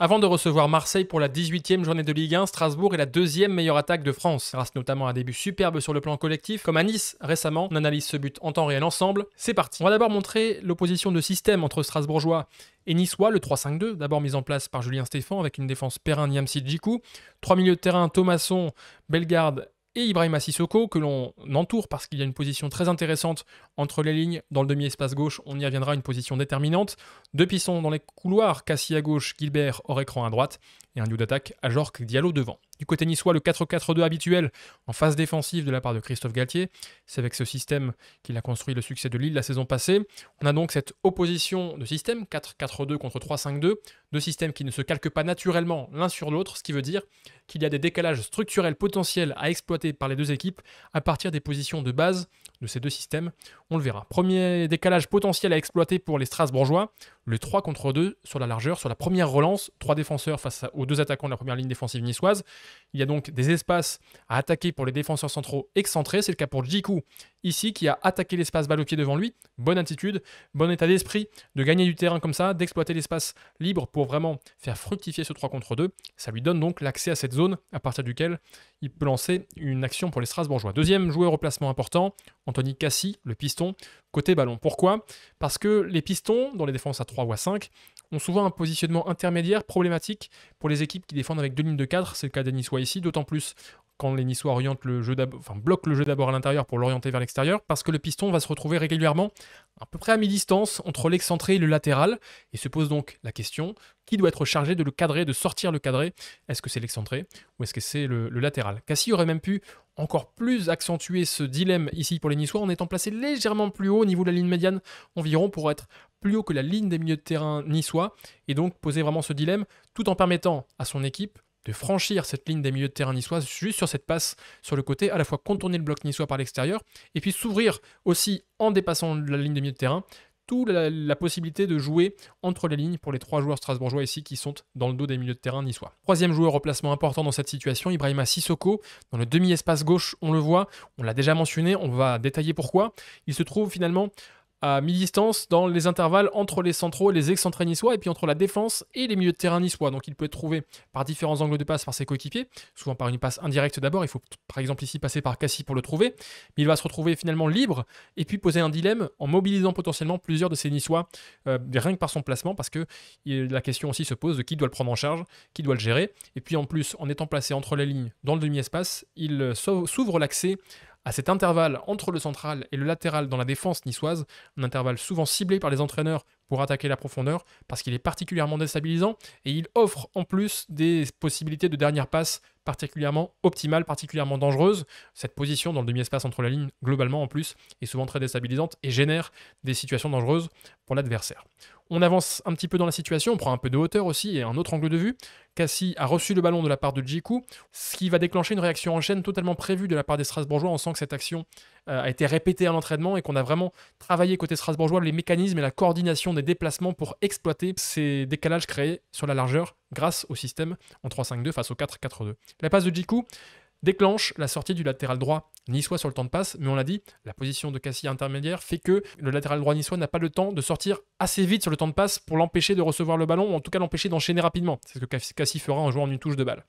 Avant de recevoir Marseille pour la 18e journée de Ligue 1, Strasbourg est la deuxième meilleure attaque de France, grâce notamment à un début superbe sur le plan collectif, comme à Nice récemment. On analyse ce but en temps réel ensemble. C'est parti. On va d'abord montrer l'opposition de système entre Strasbourgeois et Niçois, le 3-5-2, d'abord mis en place par Julien Stéphan avec une défense Perrin, Niamsi, Djikou. Trois milieux de terrain, Thomasson, Bellegarde et Ibrahim que l'on entoure parce qu'il y a une position très intéressante entre les lignes dans le demi-espace gauche, on y reviendra, une position déterminante. Deux pissons dans les couloirs, Cassie à gauche, Gilbert hors écran à droite, et un lieu d'attaque à Jork Diallo devant. Du côté niçois, le 4-4-2 habituel en phase défensive de la part de Christophe Galtier. C'est avec ce système qu'il a construit le succès de Lille la saison passée. On a donc cette opposition de système, 4-4-2 contre 3-5-2, deux systèmes qui ne se calquent pas naturellement l'un sur l'autre, ce qui veut dire qu'il y a des décalages structurels potentiels à exploiter par les deux équipes à partir des positions de base de ces deux systèmes. On le verra. Premier décalage potentiel à exploiter pour les Strasbourgeois, le 3 contre 2 sur la largeur, sur la première relance, trois défenseurs face aux deux attaquants de la première ligne défensive niçoise. Il y a donc des espaces à attaquer pour les défenseurs centraux excentrés. C'est le cas pour Djikou, ici, qui a attaqué l'espace balle devant lui. Bonne attitude, bon état d'esprit de gagner du terrain comme ça, d'exploiter l'espace libre pour vraiment faire fructifier ce 3 contre 2. Ça lui donne donc l'accès à cette zone à partir duquel il peut lancer une action pour les Strasbourgeois. Deuxième joueur au placement important, Anthony Cassi, le piston, côté ballon. Pourquoi Parce que les pistons, dans les défenses à 3, 3 5, ont souvent un positionnement intermédiaire problématique pour les équipes qui défendent avec deux lignes de 4, c'est le cas des Niçois ici, d'autant plus quand les Niçois orientent le jeu enfin, bloquent le jeu d'abord à l'intérieur pour l'orienter vers l'extérieur, parce que le piston va se retrouver régulièrement à peu près à mi-distance entre l'excentré et le latéral, et se pose donc la question, qui doit être chargé de le cadrer, de sortir le cadré Est-ce que c'est l'excentré ou est-ce que c'est le, latéral Cassie aurait même pu encore plus accentuer ce dilemme ici pour les Niçois en étant placé légèrement plus haut au niveau de la ligne médiane environ pour être plus haut que la ligne des milieux de terrain niçois et donc poser vraiment ce dilemme tout en permettant à son équipe de franchir cette ligne des milieux de terrain niçois juste sur cette passe sur le côté, à la fois contourner le bloc niçois par l'extérieur et puis s'ouvrir aussi en dépassant la ligne des milieux de terrain toute la, possibilité de jouer entre les lignes pour les trois joueurs strasbourgeois ici qui sont dans le dos des milieux de terrain niçois. Troisième joueur au placement important dans cette situation, Ibrahima Sissoko, dans le demi-espace gauche, on le voit, on l'a déjà mentionné, on va détailler pourquoi. Il se trouve finalement à mi-distance dans les intervalles entre les centraux et les excentrés niçois, et puis entre la défense et les milieux de terrain niçois. Donc il peut être trouvé par différents angles de passe par ses coéquipiers, souvent par une passe indirecte d'abord, il faut par exemple ici passer par Cassis pour le trouver, mais il va se retrouver finalement libre, et puis poser un dilemme en mobilisant potentiellement plusieurs de ses niçois, euh, rien que par son placement, parce que la question aussi se pose de qui doit le prendre en charge, qui doit le gérer, et puis en plus, en étant placé entre les lignes dans le demi-espace, il euh, s'ouvre l'accès à cet intervalle entre le central et le latéral dans la défense niçoise, un intervalle souvent ciblé par les entraîneurs pour attaquer la profondeur parce qu'il est particulièrement déstabilisant et il offre en plus des possibilités de dernière passe particulièrement optimales, particulièrement dangereuses. Cette position dans le demi-espace entre la ligne, globalement en plus, est souvent très déstabilisante et génère des situations dangereuses pour l'adversaire. On avance un petit peu dans la situation, on prend un peu de hauteur aussi et un autre angle de vue. Cassie a reçu le ballon de la part de Jiku, ce qui va déclencher une réaction en chaîne totalement prévue de la part des Strasbourgeois. On sent que cette action euh, a été répétée à l'entraînement et qu'on a vraiment travaillé côté Strasbourgeois les mécanismes et la coordination des déplacements pour exploiter ces décalages créés sur la largeur grâce au système en 3-5-2 face au 4-4-2. La passe de Jiku déclenche la sortie du latéral droit niçois sur le temps de passe, mais on l'a dit, la position de Cassie intermédiaire fait que le latéral droit niçois n'a pas le temps de sortir assez vite sur le temps de passe pour l'empêcher de recevoir le ballon, ou en tout cas l'empêcher d'enchaîner rapidement. C'est ce que Cassie fera en jouant une touche de balle.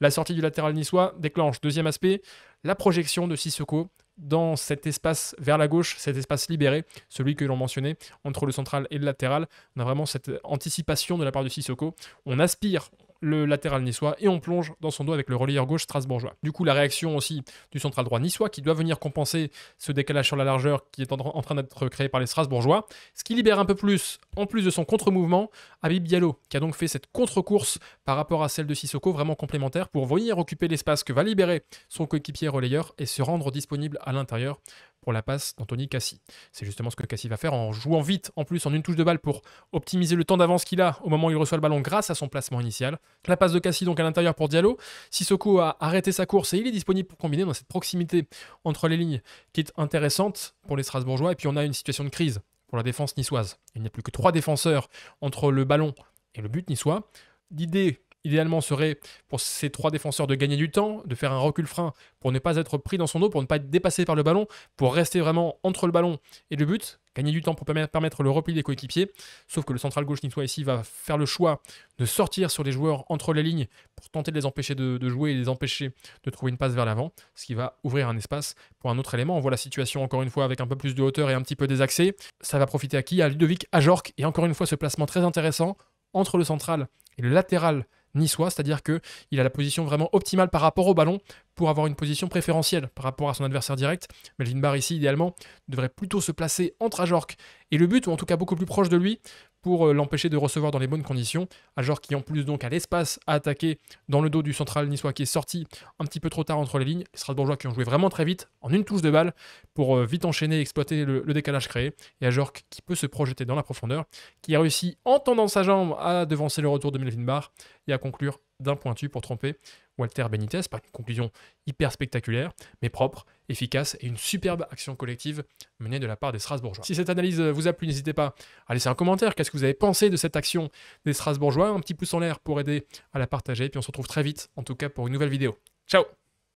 La sortie du latéral niçois déclenche, deuxième aspect, la projection de Sissoko dans cet espace vers la gauche, cet espace libéré, celui que l'on mentionnait, entre le central et le latéral. On a vraiment cette anticipation de la part de Sissoko. On aspire, le latéral niçois et on plonge dans son dos avec le relayeur gauche strasbourgeois. Du coup, la réaction aussi du central droit niçois qui doit venir compenser ce décalage sur la largeur qui est en, train d'être créé par les strasbourgeois, ce qui libère un peu plus, en plus de son contre-mouvement, Habib Diallo qui a donc fait cette contre-course par rapport à celle de Sissoko vraiment complémentaire pour venir occuper l'espace que va libérer son coéquipier relayeur et se rendre disponible à l'intérieur pour la passe d'Anthony Cassis C'est justement ce que Cassie va faire en jouant vite, en plus en une touche de balle pour optimiser le temps d'avance qu'il a au moment où il reçoit le ballon grâce à son placement initial. La passe de cassis donc à l'intérieur pour Diallo. Sissoko a arrêté sa course et il est disponible pour combiner dans cette proximité entre les lignes qui est intéressante pour les Strasbourgeois. Et puis on a une situation de crise pour la défense niçoise. Il n'y a plus que trois défenseurs entre le ballon et le but niçois. L'idée idéalement serait pour ces trois défenseurs de gagner du temps, de faire un recul frein pour ne pas être pris dans son dos, pour ne pas être dépassé par le ballon, pour rester vraiment entre le ballon et le but, gagner du temps pour permettre le repli des coéquipiers. Sauf que le central gauche niçois ici va faire le choix de sortir sur les joueurs entre les lignes pour tenter de les empêcher de, jouer et les empêcher de trouver une passe vers l'avant, ce qui va ouvrir un espace pour un autre élément. On voit la situation encore une fois avec un peu plus de hauteur et un petit peu désaxé. Ça va profiter à qui À Ludovic, à et encore une fois ce placement très intéressant entre le central et le latéral niçois, c'est-à-dire qu'il a la position vraiment optimale par rapport au ballon pour avoir une position préférentielle par rapport à son adversaire direct. Melvin Barr ici, idéalement, devrait plutôt se placer entre Ajork et le but, ou en tout cas beaucoup plus proche de lui, pour euh, l'empêcher de recevoir dans les bonnes conditions. Jork qui en plus donc a l'espace à attaquer dans le dos du central niçois qui est sorti un petit peu trop tard entre les lignes. Les bourgeois qui ont joué vraiment très vite en une touche de balle pour euh, vite enchaîner et exploiter le, décalage créé. Et Jork qui peut se projeter dans la profondeur, qui a réussi en tendant sa jambe à devancer le retour de Melvin Barr et à conclure d'un pointu pour tromper Walter Benitez par une conclusion hyper spectaculaire, mais propre, efficace et une superbe action collective menée de la part des Strasbourgeois. Si cette analyse vous a plu, n'hésitez pas à laisser un commentaire. Qu'est-ce que vous avez pensé de cette action des Strasbourgeois Un petit pouce en l'air pour aider à la partager. Puis on se retrouve très vite, en tout cas pour une nouvelle vidéo. Ciao